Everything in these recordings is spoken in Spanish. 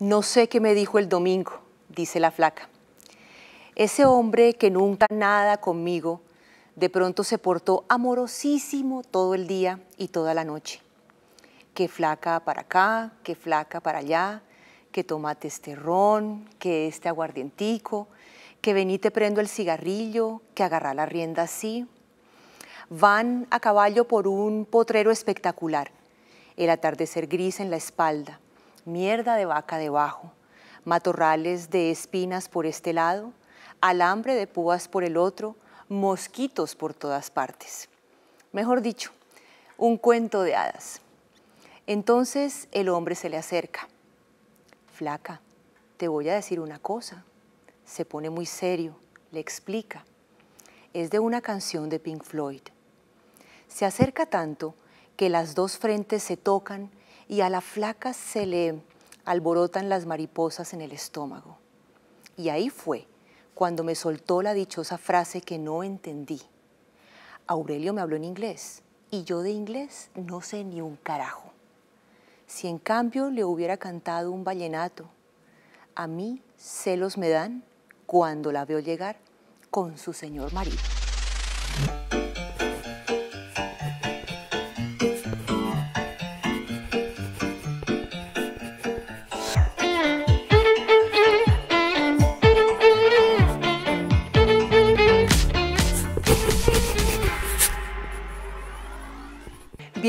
No sé qué me dijo el domingo, dice la flaca. Ese hombre que nunca nada conmigo, de pronto se portó amorosísimo todo el día y toda la noche. Qué flaca para acá, qué flaca para allá, que tomate este ron, que este aguardientico, que vení te prendo el cigarrillo, que agarra la rienda así. Van a caballo por un potrero espectacular, el atardecer gris en la espalda, mierda de vaca debajo, matorrales de espinas por este lado, alambre de púas por el otro, mosquitos por todas partes. Mejor dicho, un cuento de hadas. Entonces el hombre se le acerca. Flaca, te voy a decir una cosa. Se pone muy serio, le explica. Es de una canción de Pink Floyd. Se acerca tanto que las dos frentes se tocan y a la flaca se le alborotan las mariposas en el estómago. Y ahí fue cuando me soltó la dichosa frase que no entendí. Aurelio me habló en inglés y yo de inglés no sé ni un carajo. Si en cambio le hubiera cantado un vallenato, a mí celos me dan cuando la veo llegar con su señor marido.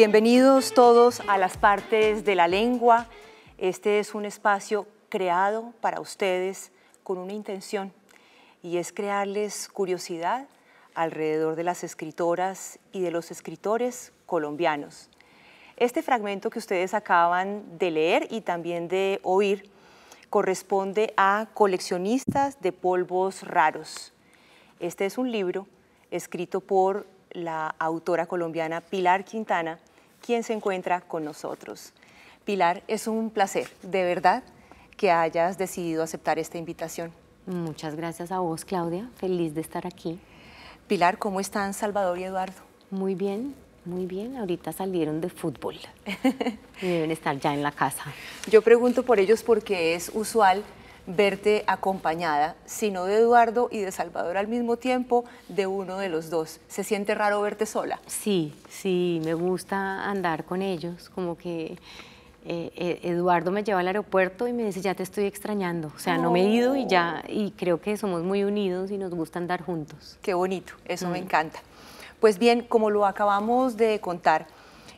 Bienvenidos todos a las partes de la lengua. Este es un espacio creado para ustedes con una intención y es crearles curiosidad alrededor de las escritoras y de los escritores colombianos. Este fragmento que ustedes acaban de leer y también de oír corresponde a Coleccionistas de Polvos Raros. Este es un libro escrito por la autora colombiana Pilar Quintana quien se encuentra con nosotros. Pilar, es un placer, de verdad, que hayas decidido aceptar esta invitación. Muchas gracias a vos, Claudia. Feliz de estar aquí. Pilar, ¿cómo están Salvador y Eduardo? Muy bien, muy bien. Ahorita salieron de fútbol. deben estar ya en la casa. Yo pregunto por ellos porque es usual verte acompañada, sino de Eduardo y de Salvador al mismo tiempo, de uno de los dos. ¿Se siente raro verte sola? Sí, sí, me gusta andar con ellos, como que... Eh, eh, Eduardo me lleva al aeropuerto y me dice, ya te estoy extrañando, o sea, no, me he ido y ya, y creo que somos muy unidos y nos gusta andar juntos. Qué bonito, eso me mm. encanta. Pues bien, como lo acabamos de contar,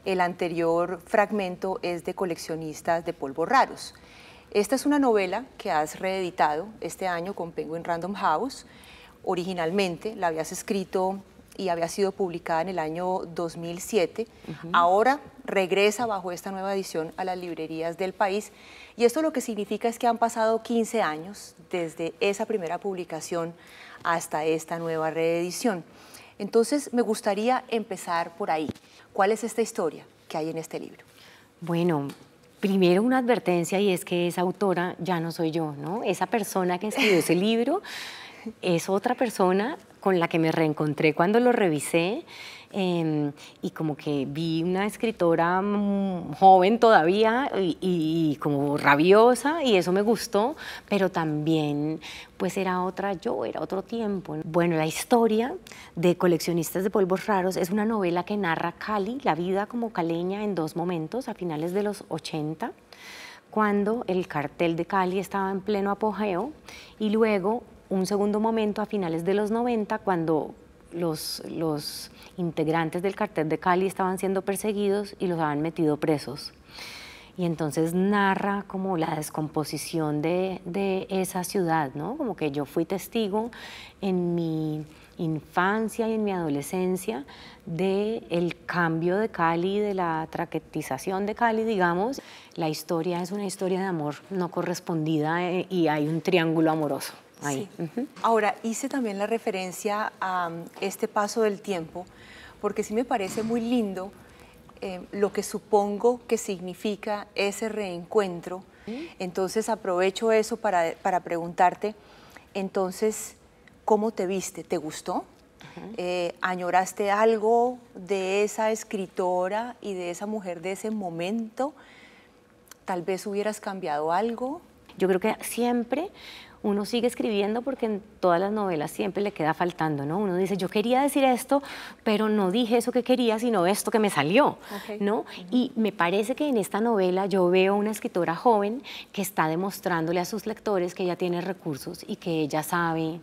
el anterior fragmento es de coleccionistas de polvos raros. Esta es una novela que has reeditado este año con Penguin Random House. Originalmente la habías escrito y había sido publicada en el año 2007. Ahora regresa bajo esta nueva edición a las librerías del país. Y esto lo que significa es que han pasado 15 años desde esa primera publicación hasta esta nueva reedición. Entonces, me gustaría empezar por ahí. ¿Cuál es esta historia que hay en este libro? Bueno, Primero una advertencia y es que esa autora ya no soy yo, ¿no? Esa persona que escribió ese libro es otra persona con la que me reencontré cuando lo revisé Em, y como que vi una escritora mm, joven todavía y, y, como rabiosa y eso me gustó, pero también pues era otra yo, era otro tiempo. Bueno, la historia de Coleccionistas de Polvos Raros es una novela que narra Cali, la vida como caleña en dos momentos, a finales de los 80 cuando el cartel de Cali estaba en pleno apogeo y luego un segundo momento a finales de los 90 cuando los, integrantes del cartel de Cali estaban siendo perseguidos y los habían metido presos. Y entonces narra como la descomposición de, esa ciudad, ¿no? Como que yo fui testigo en mi infancia y en mi adolescencia del el cambio de Cali, de la traquetización de Cali, digamos. La historia es una historia de amor no correspondida eh, y hay un triángulo amoroso. Ahora, hice también la referencia a um, este paso del tiempo, porque sí me parece muy lindo eh, lo que supongo que significa ese reencuentro. Entonces aprovecho eso para, preguntarte, entonces, ¿cómo te viste? ¿Te gustó? Eh, ¿Añoraste algo de esa escritora y de esa mujer de ese momento? ¿Tal vez hubieras cambiado algo? Yo creo que siempre uno sigue escribiendo porque en todas las novelas siempre le queda faltando, ¿no? Uno dice, yo quería decir esto, pero no dije eso que quería, sino esto que me salió, ¿no? Y me parece que en esta novela yo veo una escritora joven que está demostrándole a sus lectores que ella tiene recursos y que ella sabe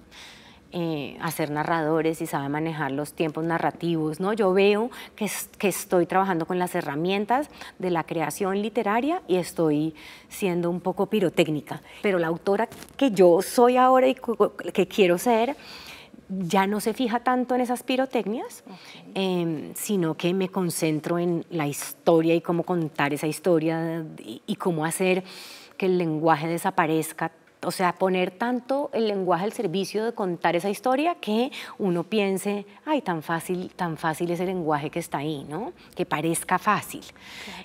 hacer eh, a narradores y sabe manejar los tiempos narrativos, ¿no? Yo veo que, estoy trabajando con las herramientas de la creación literaria y estoy siendo un poco pirotécnica, pero la autora que yo soy ahora y que quiero ser ya no se fija tanto en esas pirotecnias, em, sino que me concentro en la historia y cómo contar esa historia y cómo hacer que el lenguaje desaparezca o sea, poner tanto el lenguaje al servicio de contar esa historia que uno piense, ay, tan fácil, tan fácil es el lenguaje que está ahí, ¿no? Que parezca fácil.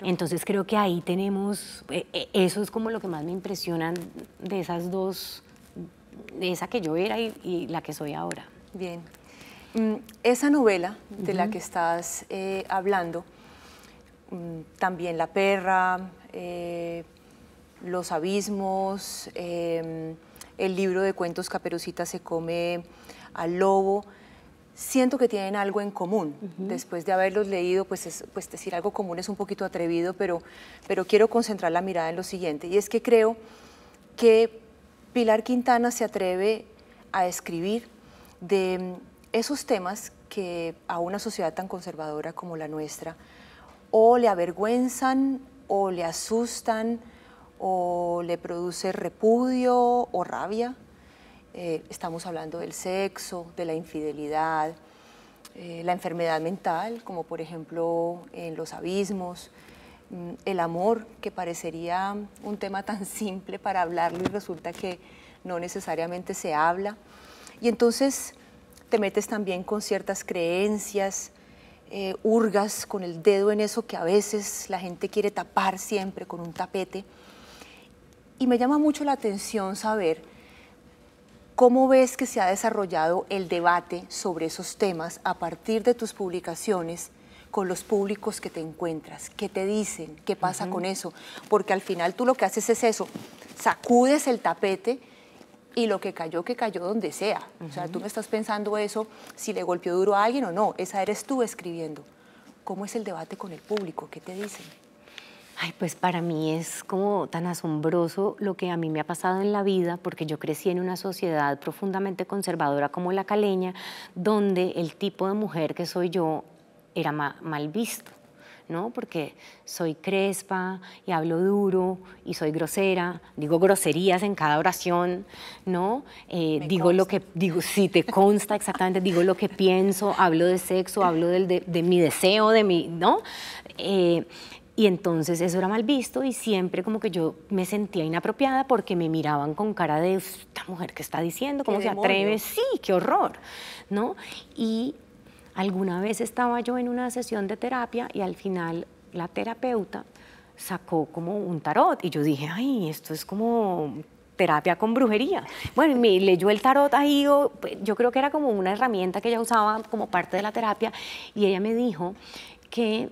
Entonces creo que ahí tenemos, eh, eh, eso es como lo que más me impresiona de esas dos, de esa que yo era y, la que soy ahora. Bien. Mm, esa novela de la que estás eh, hablando, mm, también La perra, los abismos, em, el libro de cuentos Caperucita se come al lobo. Siento que tienen algo en común. Después de haberlos leído, pues, pues, decir algo común es un poquito atrevido, pero quiero concentrar la mirada en lo siguiente. Y es que creo que Pilar Quintana se atreve a escribir de mm, esos temas que a una sociedad tan conservadora como la nuestra o le avergüenzan o le asustan o le produce repudio o rabia. Eh, estamos hablando del sexo, de la infidelidad, eh, la enfermedad mental, como por ejemplo en los abismos, mm, el amor, que parecería un tema tan simple para hablarlo y resulta que no necesariamente se habla. Y entonces te metes también con ciertas creencias, eh, hurgas con el dedo en eso que a veces la gente quiere tapar siempre con un tapete. Y me llama mucho la atención saber cómo ves que se ha desarrollado el debate sobre esos temas a partir de tus publicaciones con los públicos que te encuentras, qué te dicen, qué pasa con eso, porque al final tú lo que haces es eso, sacudes el tapete, y lo que cayó, que cayó donde sea. O sea, tú no estás pensando eso, si le golpeó duro a alguien o no, esa eres tú escribiendo. ¿Cómo es el debate con el público? ¿Qué te dicen? Ay, pues para mí es como tan asombroso lo que a mí me ha pasado en la vida, porque yo crecí en una sociedad profundamente conservadora como la caleña, donde el tipo de mujer que soy yo era mal visto. ¿no? Porque soy crespa y hablo duro y soy grosera, digo groserías en cada oración, ¿no? Eh, digo lo que, digo, si te consta exactamente, digo lo que pienso, hablo de sexo, hablo de, mi deseo, de mi, ¿no? Eh, y entonces eso era mal visto y siempre como que yo me sentía inapropiada porque me miraban con cara de esta mujer que está diciendo, cómo se atreve, sí, qué horror, ¿no? Y alguna vez estaba yo en una sesión de terapia y al final la terapeuta sacó como un tarot y yo dije, ay, esto es como terapia con brujería. Bueno, me leyó el tarot ahí, pues, yo creo que era como una herramienta que ella usaba como parte de la terapia y ella me dijo que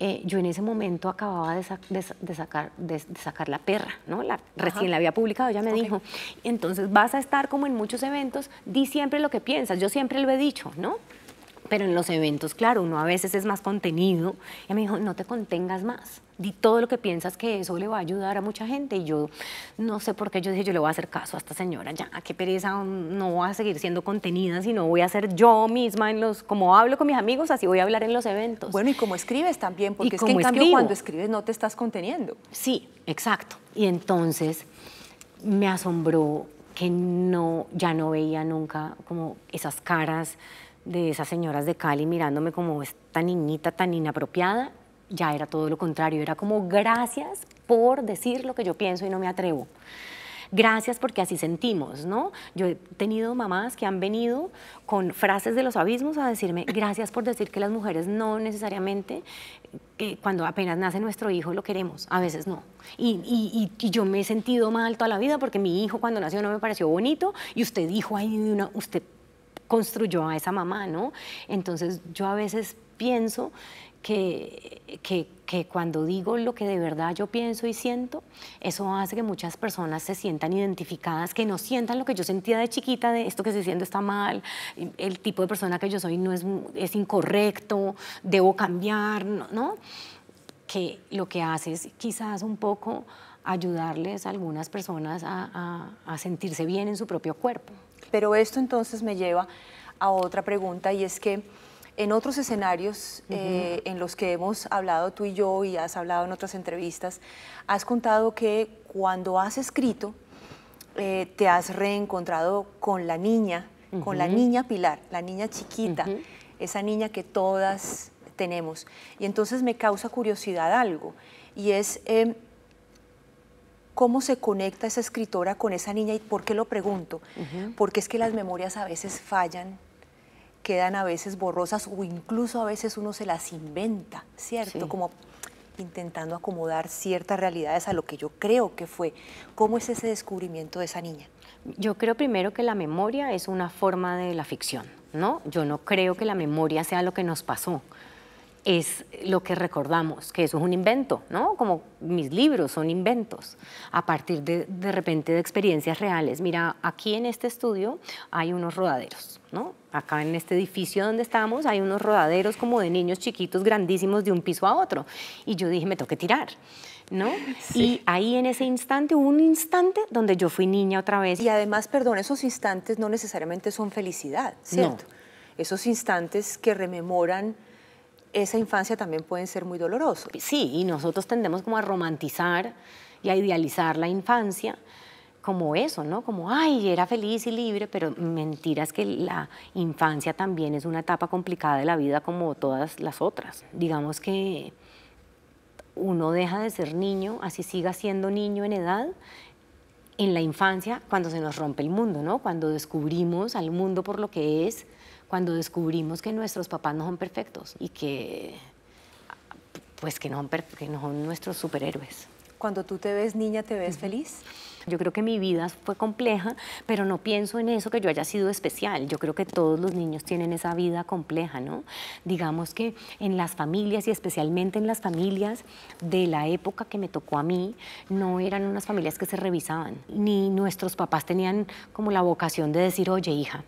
eh, yo en ese momento acababa de, sacar, de, sacar la perra, ¿no? La, recién la había publicado, ella me dijo. Entonces vas a estar como en muchos eventos, di siempre lo que piensas, yo siempre lo he dicho, ¿no? Pero en los eventos, claro, uno a veces es más contenido. Ella me dijo, no te contengas más di todo lo que piensas que eso le va a ayudar a mucha gente. Y yo no sé por qué yo dije, yo le voy a hacer caso a esta señora, ya, qué pereza, um, no voy a seguir siendo contenida, sino voy a ser yo misma en los, como hablo con mis amigos, así voy a hablar en los eventos. Bueno, y como escribes también, porque es que cuando escribes no te estás conteniendo. Sí, exacto. Y entonces me asombró que no, ya no veía nunca como esas caras de esas señoras de Cali mirándome como esta niñita tan inapropiada ya era todo lo contrario, era como gracias por decir lo que yo pienso y no me atrevo. Gracias porque así sentimos, ¿no? Yo he tenido mamás que han venido con frases de los abismos a decirme, gracias por decir que las mujeres no necesariamente, que cuando apenas nace nuestro hijo lo queremos, a veces no. Y, yo me he sentido mal toda la vida porque mi hijo cuando nació no me pareció bonito y usted dijo, ay, una, usted construyó a esa mamá, ¿no? Entonces yo a veces pienso que, cuando digo lo que de verdad yo pienso y siento, eso hace que muchas personas se sientan identificadas, que no sientan lo que yo sentía de chiquita, de esto que estoy diciendo está mal, el tipo de persona que yo soy no es, incorrecto, debo cambiar, ¿no? Que lo que hace es quizás un poco ayudarles a algunas personas a sentirse bien en su propio cuerpo. Pero esto entonces me lleva a otra pregunta y es que en otros escenarios eh, en los que hemos hablado tú y yo y has hablado en otras entrevistas, has contado que cuando has escrito eh, te has reencontrado con la niña, con la niña Pilar, la niña chiquita, esa niña que todas tenemos. Y entonces me causa curiosidad algo, y es em, cómo se conecta esa escritora con esa niña y por qué lo pregunto. Porque es que las memorias a veces fallan quedan a veces borrosas o incluso a veces uno se las inventa, ¿cierto? Como intentando acomodar ciertas realidades a lo que yo creo que fue. ¿Cómo es ese descubrimiento de esa niña? Yo creo primero que la memoria es una forma de la ficción, ¿no? Yo no creo que la memoria sea lo que nos pasó es lo que recordamos, que eso es un invento, ¿no? Como mis libros son inventos, a partir de, de repente de experiencias reales. Mira, aquí en este estudio hay unos rodaderos, ¿no? acá en este edificio donde estamos hay unos rodaderos como de niños chiquitos grandísimos de un piso a otro. Y yo dije, me toque tirar. ¿No? Y ahí en ese instante un instante donde yo fui niña otra vez. Y además, perdón, esos instantes no necesariamente son felicidad, ¿cierto? Esos instantes que rememoran esa infancia también pueden ser muy dolorosos. Sí, y nosotros tendemos como a romantizar y a idealizar la infancia, como eso, ¿no? Como, ay, era feliz y libre, pero mentiras que la infancia también es una etapa complicada de la vida como todas las otras. Digamos que uno deja de ser niño, así siga siendo niño en edad, en la infancia, cuando se nos rompe el mundo, ¿no? Cuando descubrimos al mundo por lo que es, cuando descubrimos que nuestros papás no son perfectos y que, pues, que no son nuestros superhéroes cuando tú te ves niña, ¿te ves feliz? Yo creo que mi vida fue compleja, pero no pienso en eso que yo haya sido especial. Yo creo que todos los niños tienen esa vida compleja, ¿no? Digamos que en las familias y especialmente en las familias de la época que me tocó a mí, no eran unas familias que se revisaban, ni nuestros papás tenían como la vocación de decir, oye hija,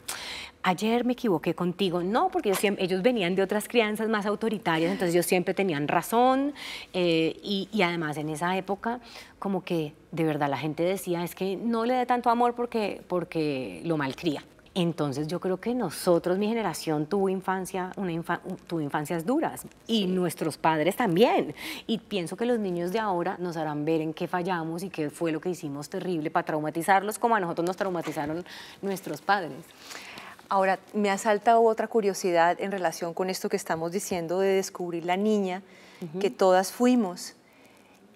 ayer me equivoqué contigo. No, porque ellos venían de otras crianzas más autoritarias, entonces ellos siempre tenían razón. Eh, y, además en esa época, como que de verdad la gente decía, es que no le dé tanto amor porque, porque lo malcría. Entonces yo creo que nosotros, mi generación, tuvo, infancia, una infancias duras y nuestros padres también. Y pienso que los niños de ahora nos harán ver en qué fallamos y qué fue lo que hicimos terrible para traumatizarlos como a nosotros nos traumatizaron nuestros padres. Ahora, me asalta otra curiosidad en relación con esto que estamos diciendo de descubrir la niña que todas fuimos.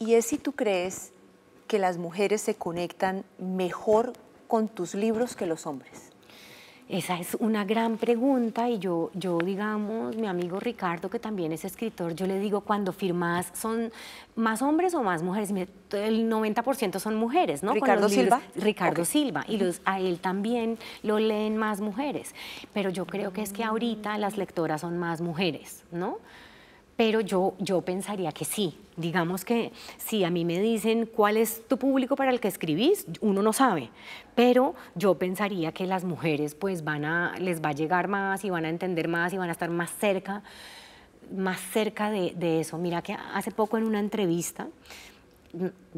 Y es si tú crees que las mujeres se conectan mejor con tus libros que los hombres. Esa es una gran pregunta y yo, yo, digamos, mi amigo Ricardo, que también es escritor, yo le digo, cuando firmás, ¿son más hombres o más mujeres? El 90% son mujeres, ¿no? Ricardo Silva. Ricardo Silva. Y los, a él también lo leen más mujeres. Pero yo creo que es que ahorita las lectoras son más mujeres, ¿no? pero yo, yo pensaría que sí. Digamos que si a mí me dicen cuál es tu público para el que escribís, uno no sabe, pero yo pensaría que las mujeres pues van a, les va a llegar más y van a entender más y van a estar más cerca, más cerca de, de eso. Mira que hace poco en una entrevista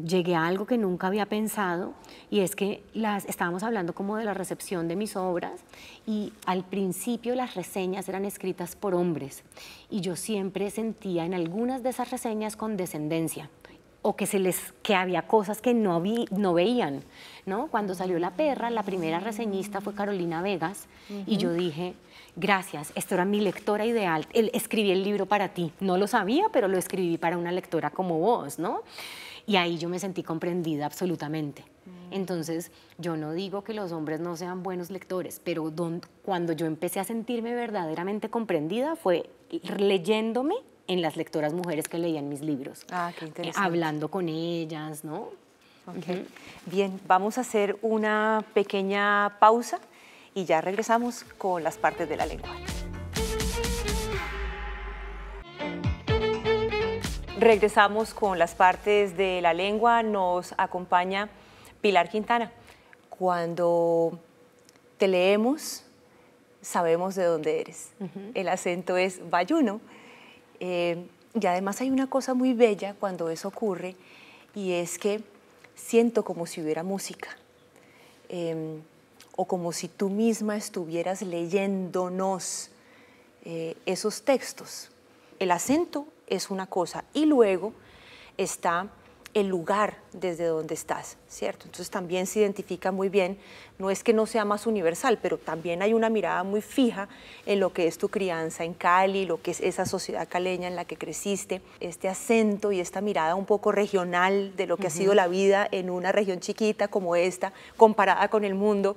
llegué a algo que nunca había pensado y es que las estábamos hablando como de la recepción de mis obras y al principio las reseñas eran escritas por hombres y yo siempre sentía en algunas de esas reseñas condescendencia o que se les que había cosas que no vi, no veían, ¿no? Cuando salió La perra, la primera reseñista fue Carolina Vegas y yo dije, "Gracias, esta era mi lectora ideal. escribí el libro para ti." No lo sabía, pero lo escribí para una lectora como vos, ¿no? Y ahí yo me sentí comprendida absolutamente. Mm. Entonces, yo no digo que los hombres no sean buenos lectores, pero cuando yo empecé a sentirme verdaderamente comprendida fue leyéndome en las lectoras mujeres que leían mis libros. Ah, qué eh, interesante. hablando con ellas, ¿no? Bien, vamos a hacer una pequeña pausa y ya regresamos con las partes de la lengua. Regresamos con las partes de la lengua. Nos acompaña Pilar Quintana. Cuando te leemos, sabemos de dónde eres. El acento es bayuno. Eh, y además hay una cosa muy bella cuando eso ocurre y es que siento como si hubiera música. Em, o como si tú misma estuvieras leyéndonos eh, esos textos. El acento es una cosa. Y luego está el lugar desde donde estás, ¿cierto? Entonces también se identifica muy bien, no es que no sea más universal, pero también hay una mirada muy fija en lo que es tu crianza en Cali, lo que es esa sociedad caleña en la que creciste, este acento y esta mirada un poco regional de lo que ha sido la vida en una región chiquita como esta, comparada con el mundo,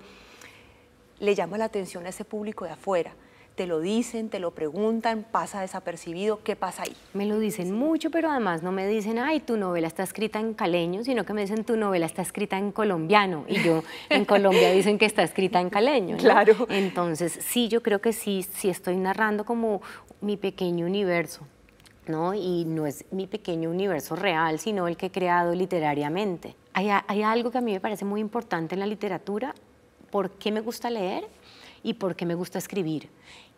le llama la atención a ese público de afuera te lo dicen, te lo preguntan, pasa desapercibido, ¿qué pasa ahí? Me lo dicen mucho, pero además no me dicen, ay, tu novela está escrita en caleño, sino que me dicen, tu novela está escrita en colombiano, y yo en Colombia dicen que está escrita en caleño. Claro. Entonces, sí, yo creo que sí, sí estoy narrando como mi pequeño universo. ¿no? Y no es mi pequeño universo real, sino el que he creado literariamente. Hay, hay algo que a mí me parece muy importante en la literatura. ¿Por qué me gusta leer? ¿Y por me gusta escribir?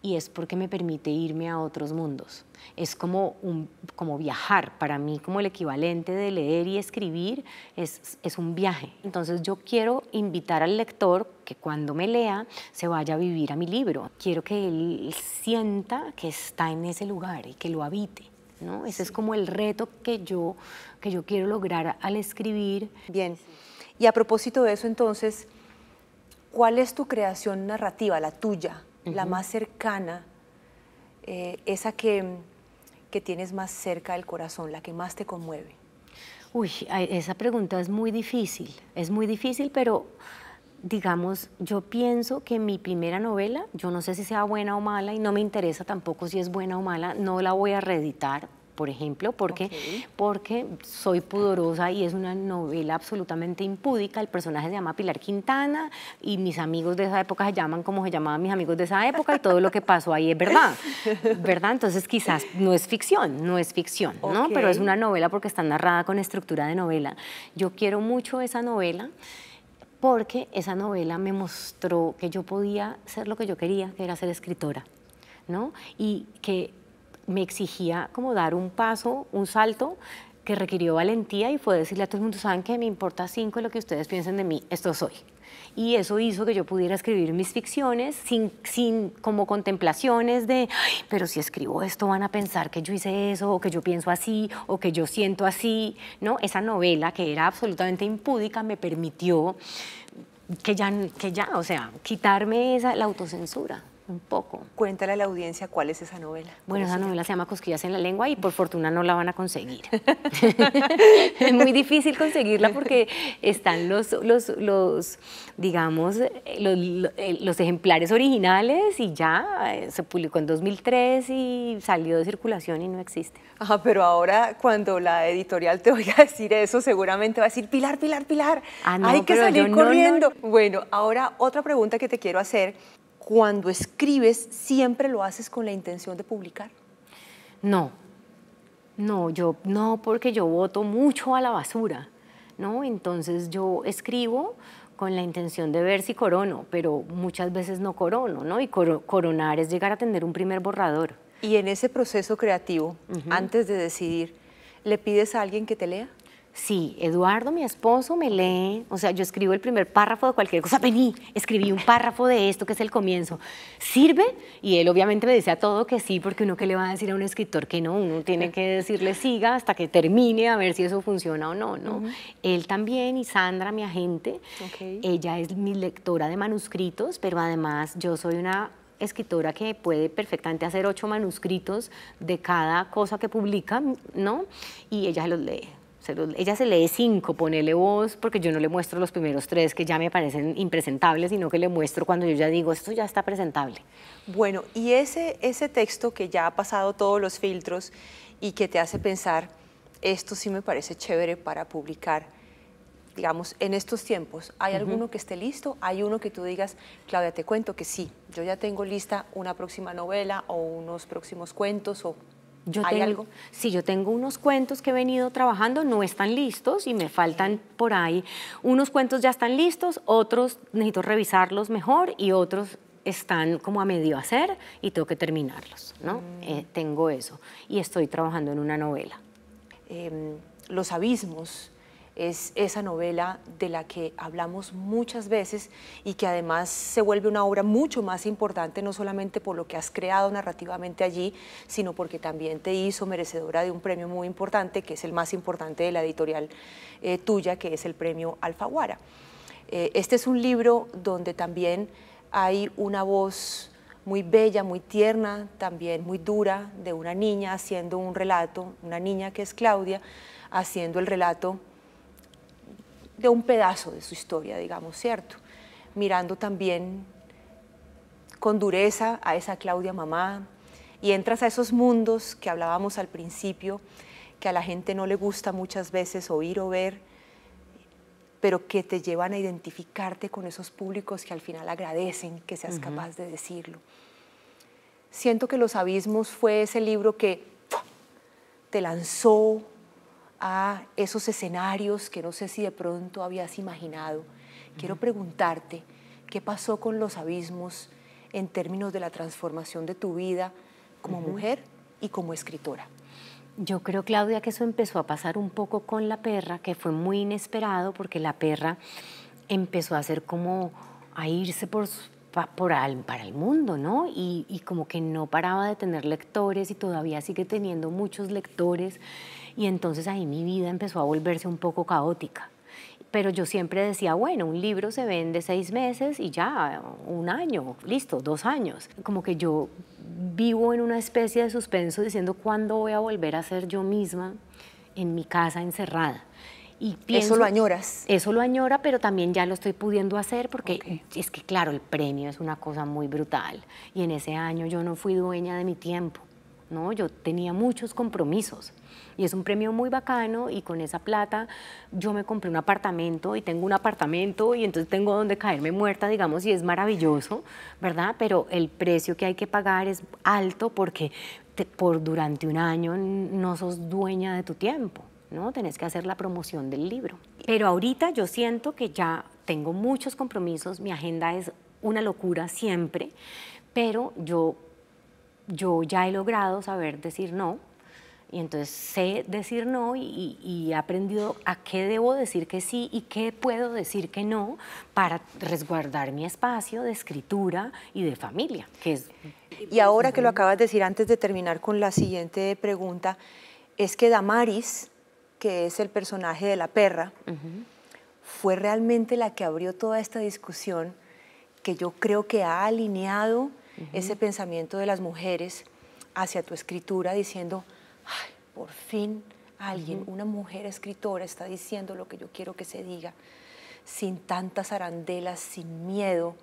Y es porque me permite irme a otros mundos. Es como, un, como viajar. Para mí, como el equivalente de leer y escribir, es, es un viaje. Entonces yo quiero invitar al lector que cuando me lea se vaya a vivir a mi libro. Quiero que él sienta que está en ese lugar y que lo habite. ¿no? Ese es como el reto que yo, que yo quiero lograr al escribir. Bien. Y a propósito de eso, entonces, ¿Cuál es tu creación narrativa, la tuya, la más cercana, eh, esa que, que tienes más cerca del corazón, la que más te conmueve? Uy, esa pregunta es muy difícil, es muy difícil, pero digamos, yo pienso que mi primera novela, yo no sé si sea buena o mala y no me interesa tampoco si es buena o mala, no la voy a reeditar por ejemplo, porque, porque soy pudorosa y es una novela absolutamente impúdica. El personaje se llama Pilar Quintana y mis amigos de esa época se llaman como se llamaban mis amigos de esa época y todo lo que pasó ahí es verdad, ¿verdad? Entonces quizás no es ficción, no es ficción, ¿no? Pero es una novela porque está narrada con estructura de novela. Yo quiero mucho esa novela porque esa novela me mostró que yo podía ser lo que yo quería, que era ser escritora, ¿no? Y que me exigía como dar un paso, un salto que requirió valentía y fue decirle a todo el mundo, saben que me importa cinco lo que ustedes piensen de mí, esto soy. Y eso hizo que yo pudiera escribir mis ficciones sin, sin como contemplaciones de, pero si escribo esto van a pensar que yo hice eso, o que yo pienso así, o que yo siento así. No, esa novela que era absolutamente impúdica me permitió que ya, que ya o sea, quitarme esa, la autocensura un poco. Cuéntale a la audiencia cuál es esa novela. Bueno, esa novela se llama Cosquillas en la lengua y por fortuna no la van a conseguir. es muy difícil conseguirla porque están los, los, digamos, los, ejemplares originales y ya eh, se publicó en 2003 y salió de circulación y no existe. Ajá, ah, pero ahora cuando la editorial te oiga decir eso, seguramente va a decir, Pilar, Pilar, Pilar, ah, hay que salir corriendo. Bueno, ahora otra pregunta que te quiero hacer cuando escribes siempre lo haces con la intención de publicar? No, no, yo no, porque yo voto mucho a la basura, ¿no? Entonces yo escribo con la intención de ver si corono, pero muchas veces no corono, ¿no? Y coronar es llegar a tener un primer borrador. Y en ese proceso creativo, antes de decidir, ¿le pides a alguien que te lea? Sí, Eduardo, mi esposo, me lee. O sea, yo escribo el primer párrafo de cualquier cosa. Vení, escribí un párrafo de esto que es el comienzo. ¿Sirve? Y él obviamente me dice todo que sí, porque uno que le va a decir a un escritor que no, uno tiene que decirle siga hasta que termine a ver si eso funciona o no, ¿no? Él también y Sandra, mi agente, ella es mi lectora de manuscritos, pero además yo soy una escritora que puede perfectamente hacer ocho manuscritos de cada cosa que publica, ¿no? Y ella los lee ella se lee cinco, ponele voz porque yo no le muestro los primeros tres que ya me parecen impresentables, sino que le muestro cuando yo ya digo, esto ya está presentable. Bueno, y ese, ese texto que ya ha pasado todos los filtros y que te hace pensar, esto sí me parece chévere para publicar, digamos, en estos tiempos, ¿hay alguno que esté listo? ¿Hay uno que tú digas, Claudia, te cuento que sí, yo ya tengo lista una próxima novela o unos próximos cuentos o yo algo? Sí, yo tengo unos cuentos que he venido trabajando, no están listos y me faltan por ahí. Unos cuentos ya están listos, otros necesito revisarlos mejor y otros están como a medio hacer y tengo que terminarlos, ¿no? Mm. Eh, tengo eso y estoy trabajando en una novela. Em, los abismos es esa novela de la que hablamos muchas veces y que además se vuelve una obra mucho más importante, no solamente por lo que has creado narrativamente allí, sino porque también te hizo merecedora de un premio muy importante, que es el más importante de la editorial eh, tuya, que es el premio Alfaguara. Eh, este es un libro donde también hay una voz muy bella, muy tierna, también muy dura, de una niña haciendo un relato, una niña que es Claudia, haciendo el relato de un pedazo de su historia, digamos, ¿cierto? Mirando también con dureza a esa Claudia mamá y entras a esos mundos que hablábamos al principio, que a la gente no le gusta muchas veces oír o ver, pero que te llevan a identificarte con esos públicos que al final agradecen que seas capaz de decirlo. Siento que Los Abismos fue ese libro que te lanzó a esos escenarios que no sé si de pronto habías imaginado. Quiero preguntarte, ¿qué pasó con los abismos en términos de la transformación de tu vida como mujer y como escritora? Yo creo, Claudia, que eso empezó a pasar un poco con la perra, que fue muy inesperado porque la perra empezó a hacer como a irse por, por para el mundo, ¿no? Y, y como que no paraba de tener lectores y todavía sigue teniendo muchos lectores. Y entonces ahí mi vida empezó a volverse un poco caótica. Pero yo siempre decía, bueno, un libro se vende seis meses y ya, un año, listo, dos años. Como que yo vivo en una especie de suspenso diciendo cuándo voy a volver a ser yo misma en mi casa encerrada. Y pienso, eso lo añoras. Eso lo añora, pero también ya lo estoy pudiendo hacer porque es que, claro, el premio es una cosa muy brutal. Y en ese año yo no fui dueña de mi tiempo. ¿no? Yo tenía muchos compromisos y es un premio muy bacano y con esa plata yo me compré un apartamento y tengo un apartamento y entonces tengo donde caerme muerta, digamos, y es maravilloso, ¿verdad? Pero el precio que hay que pagar es alto porque por durante un año no sos dueña de tu tiempo, ¿no? Tenés que hacer la promoción del libro. Pero ahorita yo siento que ya tengo muchos compromisos, mi agenda es una locura siempre, pero yo yo ya he logrado saber decir no, y entonces sé decir no y, he aprendido a qué debo decir que sí y qué puedo decir que no para resguardar mi espacio de escritura y de familia. Y ahora que lo acabas de decir, antes de terminar con la siguiente pregunta, es que Damaris, que es el personaje de la perra, fue realmente la que abrió toda esta discusión que yo creo que ha alineado ese pensamiento de las mujeres hacia tu escritura diciendo, Ay, por fin alguien, una mujer escritora está diciendo lo que yo quiero que se diga, sin tantas arandelas, sin miedo,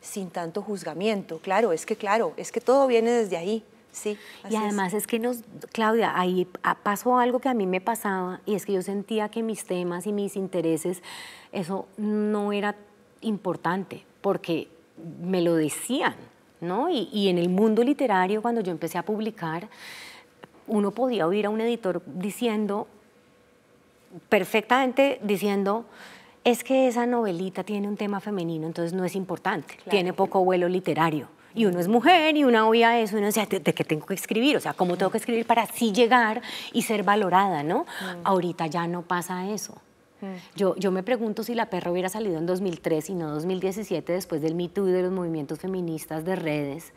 sin tanto juzgamiento. Claro, es que claro, es que todo viene desde ahí. Sí, y además es. es. que nos, Claudia, ahí pasó algo que a mí me pasaba y es que yo sentía que mis temas y mis intereses, eso no era importante porque me lo decían. ¿no? Y, en el mundo literario, cuando yo empecé a publicar, uno podía oír a un editor diciendo, perfectamente diciendo, es que esa novelita tiene un tema femenino, entonces no es importante, tiene poco vuelo literario. Y uno es mujer y una obvia eso, uno decía, ¿de qué tengo que escribir? O sea, ¿cómo tengo que escribir para así llegar y ser valorada, no? Mm. Ahorita ya no pasa eso. Mm. Yo, me pregunto si la perra hubiera salido en 2003 y no 2017, después del Me y de los movimientos feministas de redes.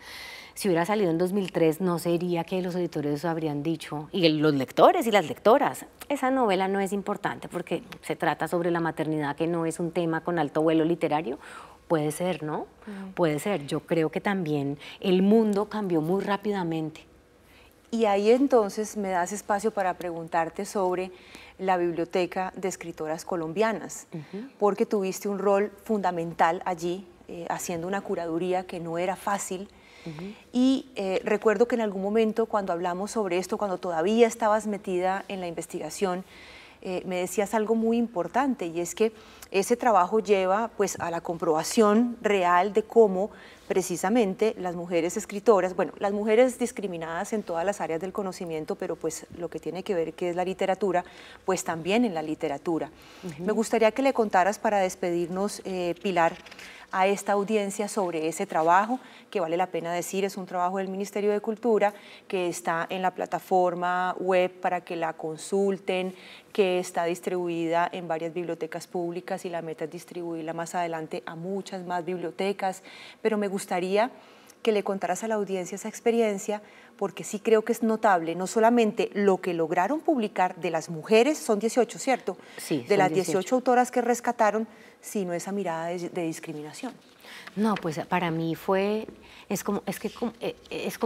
Si hubiera salido en 2003, no sería que los editores habrían dicho, y los lectores y las lectoras, esa novela no es importante porque se trata sobre la maternidad, que no es un tema con alto vuelo literario, Puede ser, ¿no? Mm. Puede ser. Yo creo que también el mundo cambió muy rápidamente. Y ahí entonces me das espacio para preguntarte sobre la Biblioteca de Escritoras Colombianas, porque tuviste un rol fundamental allí, eh, haciendo una curaduría que no era fácil. Y eh, recuerdo que en algún momento cuando hablamos sobre esto, cuando todavía estabas metida en la investigación, eh, me decías algo muy importante y es que ese trabajo lleva pues a la comprobación real de cómo precisamente las mujeres escritoras, bueno, las mujeres discriminadas en todas las áreas del conocimiento, pero pues lo que tiene que ver que es la literatura, pues también en la literatura. Me gustaría que le contaras para despedirnos, eh, Pilar, a esta audiencia sobre ese trabajo, que vale la pena decir, es un trabajo del Ministerio de Cultura, que está en la plataforma web para que la consulten, que está distribuida en varias bibliotecas públicas y la meta es distribuirla más adelante a muchas más bibliotecas, pero me gustaría que le contaras a la audiencia esa experiencia, porque sí creo que es notable, no solamente lo que lograron publicar de las mujeres, son 18, ¿cierto? Sí. De las 18. autoras que rescataron, sino esa mirada de discriminación. No, pues para mí fue, eh, es como,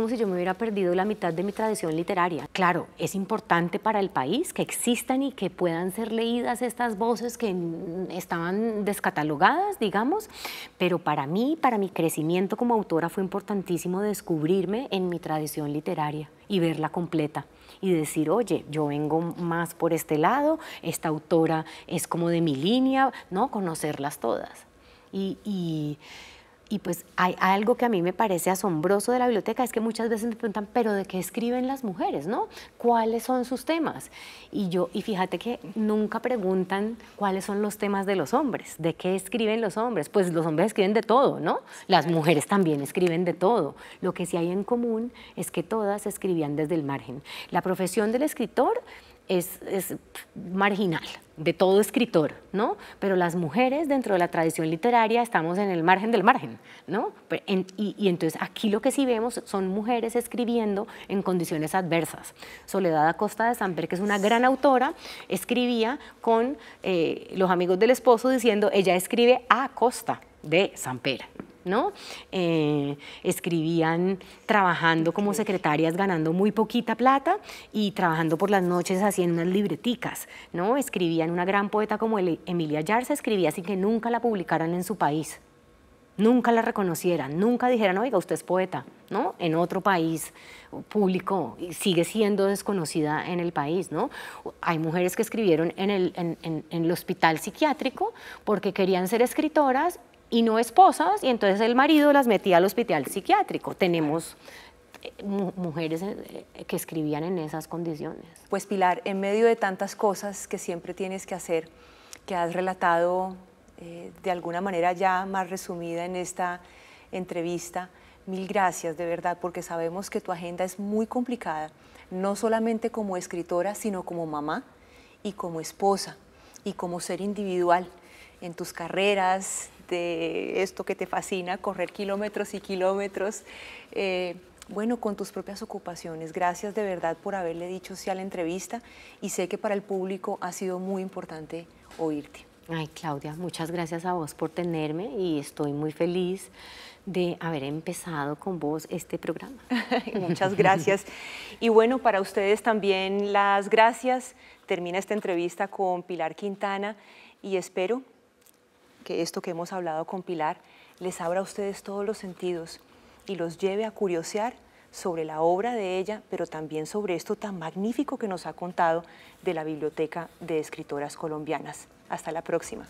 si yo me hubiera perdido la mitad de mi tradición literaria. Claro, es importante para el país que existan y que puedan ser leídas estas voces que estaban descatalogadas, digamos, pero para mí, para mi crecimiento como autora fue importantísimo descubrirme en mi tradición literaria y verla completa y decir, oye, yo vengo más por este lado, esta autora es como de mi línea, ¿no? Conocerlas todas. Y, pues hay algo que a mí me parece asombroso de la biblioteca, es que muchas veces me preguntan, pero ¿de qué escriben las mujeres? ¿no? ¿Cuáles son sus temas? Y yo, y fíjate que nunca preguntan cuáles son los temas de los hombres, de qué escriben los hombres. Pues los hombres escriben de todo, ¿no? Las mujeres también escriben de todo. Lo que sí hay en común es que todas escribían desde el margen. La profesión del escritor es, marginal de todo escritor, ¿no? Pero las mujeres dentro de la tradición literaria estamos en el margen del margen, ¿no? y, entonces aquí lo que sí vemos son mujeres escribiendo en condiciones adversas. Soledad Acosta de Samper, que es una gran autora, escribía con eh, los amigos del esposo diciendo, ella escribe a costa de Samper, ¿no? Eh, escribían trabajando como secretarias, ganando muy poquita plata y trabajando por las noches haciendo unas libreticas, ¿no? Escribían una gran poeta como Emilia Yarza, escribía sin que nunca la publicaran en su país, nunca la reconocieran, nunca dijeran, oiga, usted es poeta, ¿no? En otro país público sigue siendo desconocida en el país, ¿no? Hay mujeres que escribieron en el, en el hospital psiquiátrico porque querían ser escritoras y no esposas, y entonces el marido las metía al hospital psiquiátrico. Tenemos eh, mujeres eh, eh, que escribían en esas condiciones. Pues Pilar, en medio de tantas cosas que siempre tienes que hacer, que has relatado de alguna manera ya más resumida en esta entrevista, mil gracias de verdad, porque sabemos que tu agenda es muy complicada, no solamente como escritora, sino como mamá y como esposa y como ser individual en tus carreras, esto que te fascina, correr kilómetros y kilómetros. Eh, bueno, con tus propias ocupaciones. Gracias de verdad por haberle dicho sí a la entrevista y sé que para el público ha sido muy importante oírte. Ay, Claudia, muchas gracias a vos por tenerme y estoy muy feliz de haber empezado con vos este programa. muchas gracias. Y bueno, para ustedes también las gracias. Termina esta entrevista con Pilar Quintana y espero que esto que hemos hablado con Pilar les abra a ustedes todos los sentidos y los lleve a curiosear sobre la obra de ella, pero también sobre esto tan magnífico que nos ha contado de la Biblioteca de Escritoras Colombianas. Hasta la próxima.